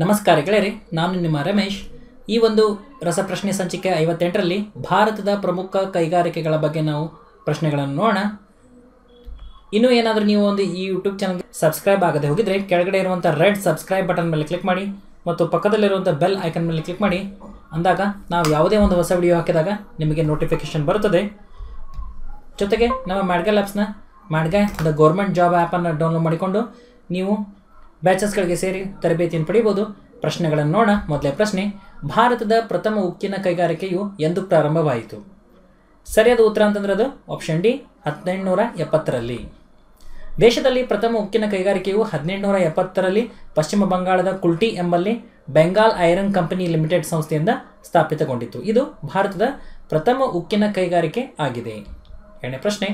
ನಮಸ್ಕಾರ ಗೆಳೆಯರಿ ನಾನು ನಿಮ್ಮ ರಮೇಶ್ ಈ ಒಂದು ರಸಪ್ರಶ್ನೆ ಸಂಚಿಕೆ ಐವತ್ತೆಂಟರಲ್ಲಿ ಭಾರತದ ಪ್ರಮುಖ ಕೈಗಾರಿಕೆಗಳ ಬಗ್ಗೆ ನಾವು ಪ್ರಶ್ನೆಗಳನ್ನು ನೋಡೋಣ ಇನ್ನೂ ಏನಾದರೂ ನೀವು ಒಂದು ಈ ಯೂಟ್ಯೂಬ್ ಚಾನಲ್ಗೆ ಸಬ್ಸ್ಕ್ರೈಬ್ ಆಗದೆ ಹೋಗಿದರೆ ಕೆಳಗಡೆ ಇರುವಂಥ ರೆಡ್ ಸಬ್ಸ್ಕ್ರೈಬ್ ಬಟನ್ ಮೇಲೆ ಕ್ಲಿಕ್ ಮಾಡಿ ಮತ್ತು ಪಕ್ಕದಲ್ಲಿರುವಂಥ ಬೆಲ್ ಐಕನ್ ಮೇಲೆ ಕ್ಲಿಕ್ ಮಾಡಿ ಅಂದಾಗ ನಾವು ಯಾವುದೇ ಒಂದು ಹೊಸ ವಿಡಿಯೋ ಹಾಕಿದಾಗ ನಿಮಗೆ ನೋಟಿಫಿಕೇಷನ್ ಬರುತ್ತದೆ ಜೊತೆಗೆ ನಮ್ಮ ಮ್ಯಾಡ್ಗಲ್ ಆ್ಯಪ್ಸ್ನ ಮ್ಯಾಡ್ಗಾ ದ ಗೌರ್ಮೆಂಟ್ ಜಾಬ್ ಆ್ಯಪನ್ನು ಡೌನ್ಲೋಡ್ ಮಾಡಿಕೊಂಡು ನೀವು ಬ್ಯಾಚಸ್ಗಳಿಗೆ ಸೇರಿ ತರಬೇತಿಯನ್ನು ಪಡೆಯಬಹುದು ಪ್ರಶ್ನೆಗಳನ್ನು ನೋಡೋಣ ಮೊದಲೇ ಪ್ರಶ್ನೆ ಭಾರತದ ಪ್ರಥಮ ಉಕ್ಕಿನ ಕೈಗಾರಿಕೆಯು ಎಂದು ಪ್ರಾರಂಭವಾಯಿತು ಸರಿಯಾದ ಉತ್ತರ ಅಂತಂದ್ರೆ ಅದು ಆಪ್ಷನ್ ಡಿ ಹದಿನೆಂಟುನೂರ ಎಪ್ಪತ್ತರಲ್ಲಿ ದೇಶದಲ್ಲಿ ಪ್ರಥಮ ಉಕ್ಕಿನ ಕೈಗಾರಿಕೆಯು ಹದಿನೆಂಟುನೂರ ಎಪ್ಪತ್ತರಲ್ಲಿ ಪಶ್ಚಿಮ ಬಂಗಾಳದ ಕುಲ್ಟಿ ಎಂಬಲ್ಲಿ ಬೆಂಗಾಲ್ ಐರನ್ ಕಂಪನಿ ಲಿಮಿಟೆಡ್ ಸಂಸ್ಥೆಯಿಂದ ಸ್ಥಾಪಿತಗೊಂಡಿತು ಇದು ಭಾರತದ ಪ್ರಥಮ ಉಕ್ಕಿನ ಕೈಗಾರಿಕೆ ಆಗಿದೆ ಎರಡನೇ ಪ್ರಶ್ನೆ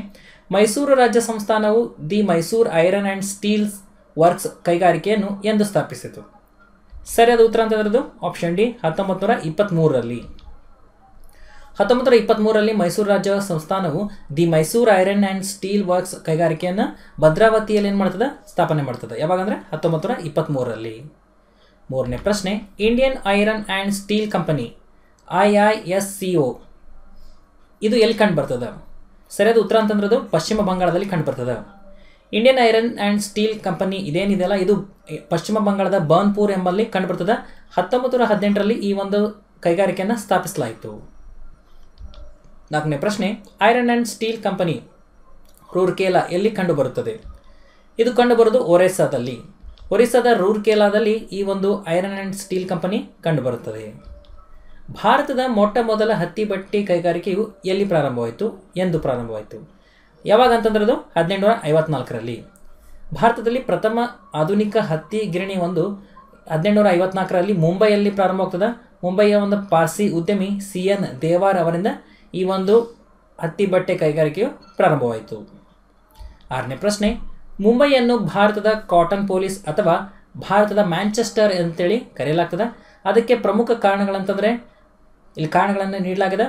ಮೈಸೂರು ರಾಜ್ಯ ಸಂಸ್ಥಾನವು the Mysore iron and steels works ಕೈಗಾರಿಕೆಯನ್ನು ಎಂದು ಸ್ಥಾಪಿಸಿತು ಸರಿಯಾದ ಉತ್ತರ ಅಂತಂದ್ರದ್ದು ಆಪ್ಷನ್ ಡಿ ಹತ್ತೊಂಬತ್ತು ನೂರ ಇಪ್ಪತ್ತ್ಮೂರರಲ್ಲಿ ಹತ್ತೊಂಬತ್ತು ನೂರ ಇಪ್ಪತ್ತ್ಮೂರರಲ್ಲಿ ಮೈಸೂರು ರಾಜ್ಯ ಸಂಸ್ಥಾನವು the Mysore iron and steel works ಕೈಗಾರಿಕೆಯನ್ನು ಭದ್ರಾವತಿಯಲ್ಲಿ ಏನು ಮಾಡ್ತದೆ ಸ್ಥಾಪನೆ ಮಾಡ್ತದೆ ಯಾವಾಗಂದರೆ ಹತ್ತೊಂಬತ್ತು ನೂರ ಇಪ್ಪತ್ತ್ಮೂರರಲ್ಲಿ ಮೂರನೇ ಪ್ರಶ್ನೆ Indian iron and steel company I I S C O ಇದು ಎಲ್ಲಿ ಕಂಡು ಬರ್ತದೆ ಸರಿಯಾದ ಉತ್ತರ ಅದು ಪಶ್ಚಿಮ ಬಂಗಾಳದಲ್ಲಿ ಕಂಡು ಬರ್ತದೆ Indian iron and steel company ಇದೇನಿದೆಯಲ್ಲ ಇದು ಪಶ್ಚಿಮ ಬಂಗಾಳದ ಬರ್ನ್ಪುರ್ ಎಂಬಲ್ಲಿ ಕಂಡುಬರ್ತದೆ ಹತ್ತೊಂಬತ್ತು ನೂರ ಹದಿನೆಂಟರಲ್ಲಿ ಈ ಒಂದು ಕೈಗಾರಿಕೆಯನ್ನು ಸ್ಥಾಪಿಸಲಾಯಿತು ನಾಲ್ಕನೇ ಪ್ರಶ್ನೆ iron and steel company Rourkela ಎಲ್ಲಿ ಕಂಡುಬರುತ್ತದೆ ಇದು ಕಂಡುಬರುವುದು ಒರಿಸ್ಸಾದಲ್ಲಿ ಒರಿಸ್ಸಾದ ರೂರ್ಕೇಲಾದಲ್ಲಿ ಈ ಒಂದು ಐರನ್ ಆ್ಯಂಡ್ ಸ್ಟೀಲ್ ಕಂಪನಿ ಕಂಡುಬರುತ್ತದೆ ಭಾರತದ ಮೊಟ್ಟ ಮೊದಲ ಹತ್ತಿ ಬಟ್ಟೆ ಕೈಗಾರಿಕೆಯು ಎಲ್ಲಿ ಪ್ರಾರಂಭವಾಯಿತು ಎಂದು ಪ್ರಾರಂಭವಾಯಿತು ಯಾವಾಗ ಅಂತಂದ್ರೆ ಅದು ಹದಿನೆಂಟುನೂರ ಐವತ್ನಾಲ್ಕರಲ್ಲಿ ಭಾರತದಲ್ಲಿ ಪ್ರಥಮ ಆಧುನಿಕ ಹತ್ತಿ ಗಿರಣಿ ಒಂದು ಹದಿನೆಂಟುನೂರ ಐವತ್ನಾಲ್ಕರಲ್ಲಿ ಮುಂಬೈಯಲ್ಲಿ ಪ್ರಾರಂಭವಾಗ್ತದೆ ಮುಂಬೈಯ ಒಂದು ಪಾರ್ಸಿ ಉದ್ಯಮಿ ಸಿ ಎನ್ ದೇವಾರ್ ಅವರಿಂದ ಈ ಒಂದು ಹತ್ತಿ ಬಟ್ಟೆ ಕೈಗಾರಿಕೆಯು ಪ್ರಾರಂಭವಾಯಿತು ಆರನೇ ಪ್ರಶ್ನೆ ಮುಂಬೈಯನ್ನು ಭಾರತದ ಕಾಟನ್ ಪೊಲೀಸ್ ಅಥವಾ ಭಾರತದ ಮ್ಯಾಂಚೆಸ್ಟರ್ ಅಂತೇಳಿ ಕರೆಯಲಾಗ್ತದೆ ಅದಕ್ಕೆ ಪ್ರಮುಖ ಕಾರಣಗಳಂತಂದರೆ ಇಲ್ಲಿ ಕಾರಣಗಳನ್ನು ನೀಡಲಾಗಿದೆ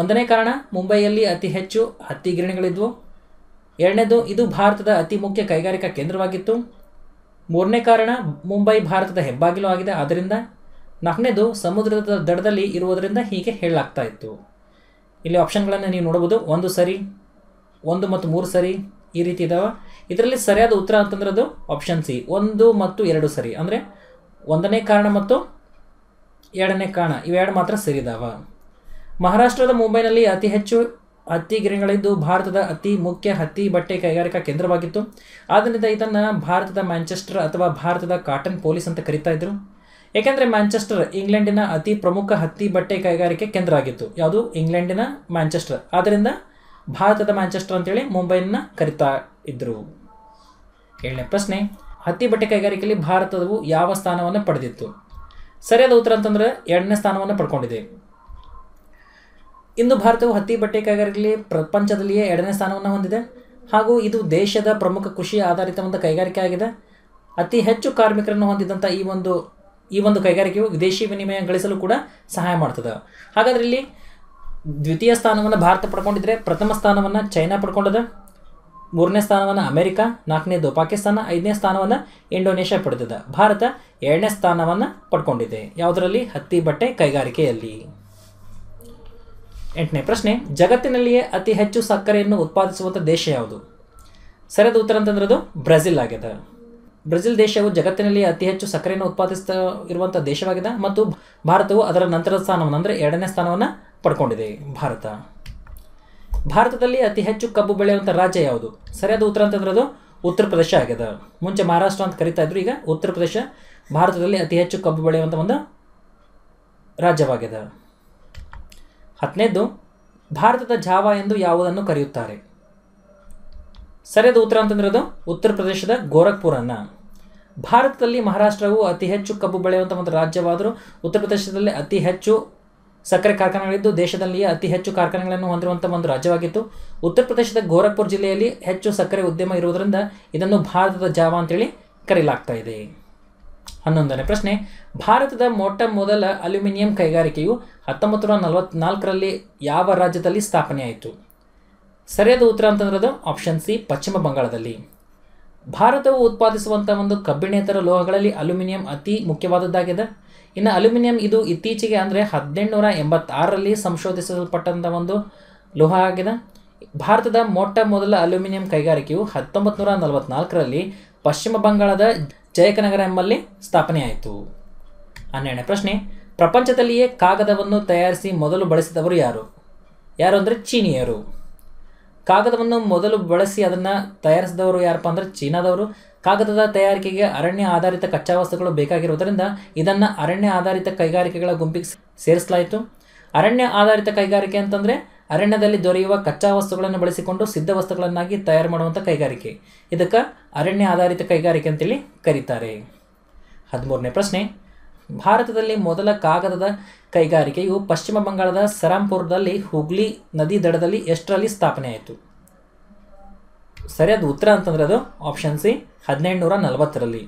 ಒಂದನೇ ಕಾರಣ ಮುಂಬೈಯಲ್ಲಿ ಅತಿ ಹೆಚ್ಚು ಹತ್ತಿ ಗಿರಣಿಗಳಿದ್ವು ಎರಡನೇದು ಇದು ಭಾರತದ ಅತಿ ಮುಖ್ಯ ಕೈಗಾರಿಕಾ ಕೇಂದ್ರವಾಗಿತ್ತು ಮೂರನೇ ಕಾರಣ ಮುಂಬೈ ಭಾರತದ ಹೆಬ್ಬಾಗಿಲು ಆಗಿದೆ ಆದ್ದರಿಂದ ನಾಲ್ಕನೇದು ಸಮುದ್ರದ ದಡದಲ್ಲಿ ಇರುವುದರಿಂದ ಹೀಗೆ ಹೇಳಲಾಗ್ತಾ ಇತ್ತು ಇಲ್ಲಿ ಆಪ್ಷನ್ಗಳನ್ನು ನೀವು ನೋಡಬಹುದು ಒಂದು ಸರಿ ಒಂದು ಮತ್ತು ಮೂರು ಸರಿ ಈ ರೀತಿ ಇದಾವೆ ಇದರಲ್ಲಿ ಸರಿಯಾದ ಉತ್ತರ ಅಂತಂದ್ರೆ ಅದು ಆಪ್ಷನ್ ಸಿ ಒಂದು ಮತ್ತು ಎರಡು ಸರಿ ಅಂದರೆ ಒಂದನೇ ಕಾರಣ ಮತ್ತು ಎರಡನೇ ಕಾರಣ ಇವೆರಡು ಮಾತ್ರ ಸರಿ ಮಹಾರಾಷ್ಟ್ರದ ಮುಂಬೈನಲ್ಲಿ ಅತಿ ಹೆಚ್ಚು ಹತ್ತಿ ಗಿರಣಿಗಳಿದ್ದು ಭಾರತದ ಅತಿ ಮುಖ್ಯ ಹತ್ತಿ ಬಟ್ಟೆ ಕೈಗಾರಿಕಾ ಕೇಂದ್ರವಾಗಿತ್ತು ಆದ್ದರಿಂದ ಇದನ್ನು ಭಾರತದ ಮ್ಯಾಂಚೆಸ್ಟರ್ ಅಥವಾ ಭಾರತದ ಕಾಟನ್ ಪೊಲೀಸ್ ಅಂತ ಕರೀತಾ ಇದ್ರು ಏಕೆಂದರೆ ಮ್ಯಾಂಚೆಸ್ಟರ್ ಇಂಗ್ಲೆಂಡಿನ ಅತಿ ಪ್ರಮುಖ ಹತ್ತಿ ಬಟ್ಟೆ ಕೈಗಾರಿಕೆ ಕೇಂದ್ರ ಆಗಿತ್ತು ಯಾವುದು ಇಂಗ್ಲೆಂಡಿನ ಮ್ಯಾಂಚೆಸ್ಟರ್ ಆದ್ದರಿಂದ ಭಾರತದ ಮ್ಯಾಂಚೆಸ್ಟರ್ ಅಂತೇಳಿ ಮುಂಬೈನ ಕರಿತಾ ಇದ್ದರು ಏಳನೇ ಪ್ರಶ್ನೆ ಹತ್ತಿ ಬಟ್ಟೆ ಕೈಗಾರಿಕೆಯಲ್ಲಿ ಭಾರತವು ಯಾವ ಸ್ಥಾನವನ್ನು ಪಡೆದಿತ್ತು ಸರಿಯಾದ ಉತ್ತರ ಅಂತಂದರೆ ಎರಡನೇ ಸ್ಥಾನವನ್ನು ಪಡ್ಕೊಂಡಿದೆ ಇಂದು ಭಾರತವು ಹತ್ತಿ ಬಟ್ಟೆ ಕೈಗಾರಿಕೆಯಲ್ಲಿ ಪ್ರಪಂಚದಲ್ಲಿಯೇ ಎರಡನೇ ಸ್ಥಾನವನ್ನು ಹೊಂದಿದೆ ಹಾಗೂ ಇದು ದೇಶದ ಪ್ರಮುಖ ಕೃಷಿ ಆಧಾರಿತ ಒಂದು ಕೈಗಾರಿಕೆ ಆಗಿದೆ ಅತಿ ಹೆಚ್ಚು ಕಾರ್ಮಿಕರನ್ನು ಹೊಂದಿದಂಥ ಈ ಒಂದು ಈ ಒಂದು ಕೈಗಾರಿಕೆಯು ವಿದೇಶಿ ವಿನಿಮಯ ಗಳಿಸಲು ಕೂಡ ಸಹಾಯ ಮಾಡ್ತದೆ ಹಾಗಾದ್ರೆ ಇಲ್ಲಿ ದ್ವಿತೀಯ ಸ್ಥಾನವನ್ನು ಭಾರತ ಪಡ್ಕೊಂಡಿದ್ರೆ ಪ್ರಥಮ ಸ್ಥಾನವನ್ನು ಚೈನಾ ಪಡ್ಕೊಂಡಿದೆ ಮೂರನೇ ಸ್ಥಾನವನ್ನು ಅಮೆರಿಕ ನಾಲ್ಕನೇದು ಪಾಕಿಸ್ತಾನ ಐದನೇ ಸ್ಥಾನವನ್ನು ಇಂಡೋನೇಷ್ಯಾ ಪಡೆದಿದೆ ಭಾರತ ಎರಡನೇ ಸ್ಥಾನವನ್ನು ಪಡ್ಕೊಂಡಿದೆ ಯಾವುದರಲ್ಲಿ ಹತ್ತಿ ಬಟ್ಟೆ ಕೈಗಾರಿಕೆಯಲ್ಲಿ ಎಂಟನೇ ಪ್ರಶ್ನೆ ಜಗತ್ತಿನಲ್ಲಿಯೇ ಅತಿ ಹೆಚ್ಚು ಸಕ್ಕರೆಯನ್ನು ಉತ್ಪಾದಿಸುವಂಥ ದೇಶ ಯಾವುದು ಸರಿಯಾದ ಉತ್ತರ ಅಂತಂದ್ರೆ ಅದು ಬ್ರೆಜಿಲ್ ಆಗಿದೆ ಬ್ರೆಜಿಲ್ ದೇಶವು ಜಗತ್ತಿನಲ್ಲಿ ಅತಿ ಹೆಚ್ಚು ಸಕ್ಕರೆಯನ್ನು ಉತ್ಪಾದಿಸ್ತಾ ಇರುವಂಥ ದೇಶವಾಗಿದೆ ಮತ್ತು ಭಾರತವು ಅದರ ನಂತರದ ಸ್ಥಾನವನ್ನು ಅಂದರೆ ಎರಡನೇ ಸ್ಥಾನವನ್ನು ಪಡ್ಕೊಂಡಿದೆ ಭಾರತ ಭಾರತದಲ್ಲಿ ಅತಿ ಹೆಚ್ಚು ಕಬ್ಬು ಬೆಳೆಯುವಂಥ ರಾಜ್ಯ ಯಾವುದು ಸರಿಯಾದ ಉತ್ತರ ಅಂತಂದ್ರೆ ಅದು ಉತ್ತರ ಪ್ರದೇಶ ಆಗಿದೆ ಮುಂಚೆ ಮಹಾರಾಷ್ಟ್ರ ಅಂತ ಕರಿತಾ ಇದ್ರು ಈಗ ಉತ್ತರ ಪ್ರದೇಶ ಭಾರತದಲ್ಲಿ ಅತಿ ಹೆಚ್ಚು ಕಬ್ಬು ಬೆಳೆಯುವಂಥ ಒಂದು ರಾಜ್ಯವಾಗಿದೆ ಹತ್ತನೇದು ಭಾರತದ ಜಾವ ಎಂದು ಯಾವುದನ್ನು ಕರೆಯುತ್ತಾರೆ ಸರಿಯಾದ ಉತ್ತರ ಅಂತಂದ್ರೆ ಅದು ಉತ್ತರ ಪ್ರದೇಶದ ಗೋರಖ್ಪುರನ್ನು ಭಾರತದಲ್ಲಿ ಮಹಾರಾಷ್ಟ್ರವು ಅತಿ ಹೆಚ್ಚು ಕಬ್ಬು ಬೆಳೆಯುವಂಥ ಒಂದು ರಾಜ್ಯವಾದರೂ ಉತ್ತರ ಪ್ರದೇಶದಲ್ಲಿ ಅತಿ ಹೆಚ್ಚು ಸಕ್ಕರೆ ಕಾರ್ಖಾನೆಗಳಿದ್ದು ದೇಶದಲ್ಲಿಯೇ ಅತಿ ಹೆಚ್ಚು ಕಾರ್ಖಾನೆಗಳನ್ನು ಹೊಂದಿರುವಂಥ ಒಂದು ರಾಜ್ಯವಾಗಿತ್ತು ಉತ್ತರ ಪ್ರದೇಶದ ಗೋರಖ್ಪುರ್ ಜಿಲ್ಲೆಯಲ್ಲಿ ಹೆಚ್ಚು ಸಕ್ಕರೆ ಉದ್ಯಮ ಇರುವುದರಿಂದ ಇದನ್ನು ಭಾರತದ ಜಾವ ಅಂತೇಳಿ ಕರೆಯಲಾಗ್ತಾ ಇದೆ ಹನ್ನೊಂದನೇ ಪ್ರಶ್ನೆ ಭಾರತದ ಮೊಟ್ಟ ಮೊದಲ ಅಲ್ಯೂಮಿನಿಯಂ ಕೈಗಾರಿಕೆಯು ಹತ್ತೊಂಬತ್ತು ನೂರ ನಲವತ್ನಾಲ್ಕರಲ್ಲಿ ಯಾವ ರಾಜ್ಯದಲ್ಲಿ ಸ್ಥಾಪನೆಯಾಯಿತು ಸರಿಯಾದ ಉತ್ತರ ಅದು ಆಪ್ಷನ್ ಸಿ ಪಶ್ಚಿಮ ಬಂಗಾಳದಲ್ಲಿ ಭಾರತವು ಉತ್ಪಾದಿಸುವಂಥ ಒಂದು ಕಬ್ಬಿಣೇತರ ಲೋಹಗಳಲ್ಲಿ ಅಲ್ಯೂಮಿನಿಯಂ ಅತಿ ಮುಖ್ಯವಾದದ್ದಾಗಿದೆ ಇನ್ನು ಅಲ್ಯೂಮಿನಿಯಂ ಇದು ಇತ್ತೀಚೆಗೆ ಅಂದರೆ ಹದಿನೆಂಟುನೂರ ಎಂಬತ್ತಾರರಲ್ಲಿ ಸಂಶೋಧಿಸಲ್ಪಟ್ಟಂಥ ಒಂದು ಲೋಹ ಆಗಿದೆ ಭಾರತದ ಮೊಟ್ಟ ಮೊದಲ ಅಲ್ಯೂಮಿನಿಯಂ ಕೈಗಾರಿಕೆಯು ಹತ್ತೊಂಬತ್ತು ನೂರ ನಲವತ್ನಾಲ್ಕರಲ್ಲಿ ಪಶ್ಚಿಮ ಬಂಗಾಳದ ಜಯಕನಗರ ಎಂಬಲ್ಲಿ ಸ್ಥಾಪನೆಯಾಯಿತು ಹನ್ನೆರಡನೇ ಪ್ರಶ್ನೆ ಪ್ರಪಂಚದಲ್ಲಿಯೇ ಕಾಗದವನ್ನು ತಯಾರಿಸಿ ಮೊದಲು ಬಳಸಿದವರು ಯಾರು ಯಾರು ಅಂದರೆ ಚೀನಿಯರು ಕಾಗದವನ್ನು ಮೊದಲು ಬಳಸಿ ಅದನ್ನು ತಯಾರಿಸಿದವರು ಯಾರಪ್ಪ ಅಂದರೆ ಚೀನಾದವರು ಕಾಗದದ ತಯಾರಿಕೆಗೆ ಅರಣ್ಯ ಆಧಾರಿತ ಕಚ್ಚಾ ವಸ್ತುಗಳು ಬೇಕಾಗಿರುವುದರಿಂದ ಇದನ್ನು ಅರಣ್ಯ ಆಧಾರಿತ ಕೈಗಾರಿಕೆಗಳ ಗುಂಪಿಗೆ ಸೇರಿಸಲಾಯಿತು ಅರಣ್ಯ ಆಧಾರಿತ ಕೈಗಾರಿಕೆ ಅಂತಂದರೆ ಅರಣ್ಯದಲ್ಲಿ ದೊರೆಯುವ ಕಚ್ಚಾ ವಸ್ತುಗಳನ್ನು ಬಳಸಿಕೊಂಡು ಸಿದ್ಧ ವಸ್ತುಗಳನ್ನಾಗಿ ತಯಾರು ಮಾಡುವಂಥ ಕೈಗಾರಿಕೆ ಇದಕ್ಕೆ ಅರಣ್ಯ ಆಧಾರಿತ ಕೈಗಾರಿಕೆ ಅಂತೇಳಿ ಕರೀತಾರೆ ಹದಿಮೂರನೇ ಪ್ರಶ್ನೆ ಭಾರತದಲ್ಲಿ ಮೊದಲ ಕಾಗದದ ಕೈಗಾರಿಕೆಯು ಪಶ್ಚಿಮ ಬಂಗಾಳದ ಸರಾಂಪುರದಲ್ಲಿ ಹುಗ್ಲಿ ನದಿ ದಡದಲ್ಲಿ ಎಷ್ಟರಲ್ಲಿ ಆಯಿತು ಸರಿಯಾದ ಉತ್ತರ ಅಂತಂದರೆ ಅದು ಆಪ್ಷನ್ ಸಿ ಹದಿನೆಂಟುನೂರ ನಲವತ್ತರಲ್ಲಿ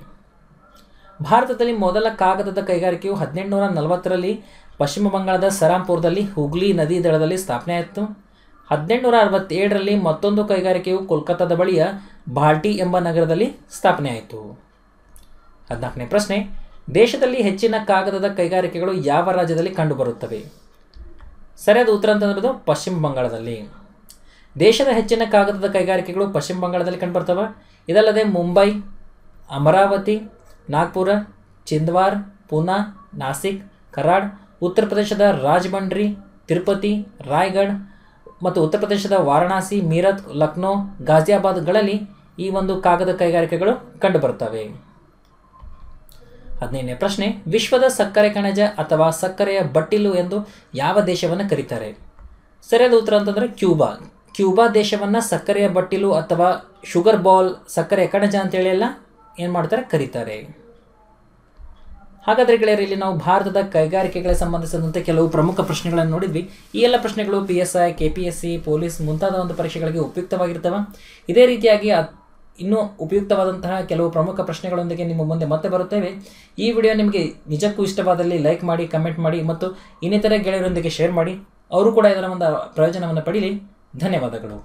ಭಾರತದಲ್ಲಿ ಮೊದಲ ಕಾಗದದ ಕೈಗಾರಿಕೆಯು ಹದಿನೆಂಟುನೂರ ನಲವತ್ತರಲ್ಲಿ ಪಶ್ಚಿಮ ಬಂಗಾಳದ ಸರಾಂಪುರದಲ್ಲಿ ಹುಗ್ಲಿ ನದಿ ದಡದಲ್ಲಿ ಸ್ಥಾಪನೆಯಾಯಿತು ಹದಿನೆಂಟುನೂರ ಅರವತ್ತೇಳರಲ್ಲಿ ಮತ್ತೊಂದು ಕೈಗಾರಿಕೆಯು ಕೋಲ್ಕತ್ತಾದ ಬಳಿಯ ಭಾಲ್ಟಿ ಎಂಬ ನಗರದಲ್ಲಿ ಸ್ಥಾಪನೆಯಾಯಿತು ಹದಿನಾಲ್ಕನೇ ಪ್ರಶ್ನೆ ದೇಶದಲ್ಲಿ ಹೆಚ್ಚಿನ ಕಾಗದದ ಕೈಗಾರಿಕೆಗಳು ಯಾವ ರಾಜ್ಯದಲ್ಲಿ ಕಂಡುಬರುತ್ತವೆ ಸರಿಯಾದ ಉತ್ತರ ಅಂತಂದ್ರೆ ಪಶ್ಚಿಮ ಬಂಗಾಳದಲ್ಲಿ ದೇಶದ ಹೆಚ್ಚಿನ ಕಾಗದದ ಕೈಗಾರಿಕೆಗಳು ಪಶ್ಚಿಮ ಬಂಗಾಳದಲ್ಲಿ ಕಂಡುಬರ್ತವೆ ಇದಲ್ಲದೆ ಮುಂಬೈ ಅಮರಾವತಿ ನಾಗ್ಪುರ ಚಿಂದ್ವಾರ್ ಪುನಾ ನಾಸಿಕ್ ಕರಾಡ್ ಉತ್ತರ ಪ್ರದೇಶದ ರಾಜಮಂಡ್ರಿ ತಿರುಪತಿ ರಾಯ್ಗಢ್ ಮತ್ತು ಉತ್ತರ ಪ್ರದೇಶದ ವಾರಣಾಸಿ ಮೀರತ್ ಲಕ್ನೋ ಗಾಜಿಯಾಬಾದ್ಗಳಲ್ಲಿ ಈ ಒಂದು ಕಾಗದ ಕೈಗಾರಿಕೆಗಳು ಕಂಡುಬರುತ್ತವೆ ಹದಿನೈದನೇ ಪ್ರಶ್ನೆ ವಿಶ್ವದ ಸಕ್ಕರೆ ಕಣಜ ಅಥವಾ ಸಕ್ಕರೆಯ ಬಟ್ಟಿಲು ಎಂದು ಯಾವ ದೇಶವನ್ನು ಕರೀತಾರೆ ಸರಿಯಾದ ಉತ್ತರ ಅಂತಂದರೆ ಕ್ಯೂಬಾ ಕ್ಯೂಬಾ ದೇಶವನ್ನು ಸಕ್ಕರೆಯ ಬಟ್ಟಿಲು ಅಥವಾ ಶುಗರ್ ಬಾಲ್ ಸಕ್ಕರೆ ಕಣಜ ಅಂತೇಳಿ ಎಲ್ಲ ಏನು ಮಾಡ್ತಾರೆ ಕರೀತಾರೆ ಹಾಗಾದರೆ ಗೆಳೆಯರು ಇಲ್ಲಿ ನಾವು ಭಾರತದ ಕೈಗಾರಿಕೆಗಳ ಸಂಬಂಧಿಸಿದಂತೆ ಕೆಲವು ಪ್ರಮುಖ ಪ್ರಶ್ನೆಗಳನ್ನು ನೋಡಿದ್ವಿ ಈ ಎಲ್ಲ ಪ್ರಶ್ನೆಗಳು P S I K P S C police ಮುಂತಾದ ಒಂದು ಪರೀಕ್ಷೆಗಳಿಗೆ ಉಪಯುಕ್ತವಾಗಿರ್ತವೆ ಇದೇ ರೀತಿಯಾಗಿ ಇನ್ನೂ ಉಪಯುಕ್ತವಾದಂತಹ ಕೆಲವು ಪ್ರಮುಖ ಪ್ರಶ್ನೆಗಳೊಂದಿಗೆ ನಿಮ್ಮ ಮುಂದೆ ಮತ್ತೆ ಬರುತ್ತೇವೆ ಈ ವಿಡಿಯೋ ನಿಮಗೆ ನಿಜಕ್ಕೂ ಇಷ್ಟವಾದಲ್ಲಿ ಲೈಕ್ ಮಾಡಿ ಕಮೆಂಟ್ ಮಾಡಿ ಮತ್ತು ಇನ್ನಿತರ ಗೆಳೆಯರೊಂದಿಗೆ ಶೇರ್ ಮಾಡಿ ಅವರು ಕೂಡ ಇದರ ಒಂದು ಪ್ರಯೋಜನವನ್ನು ಪಡೀಲಿ ಧನ್ಯವಾದಗಳು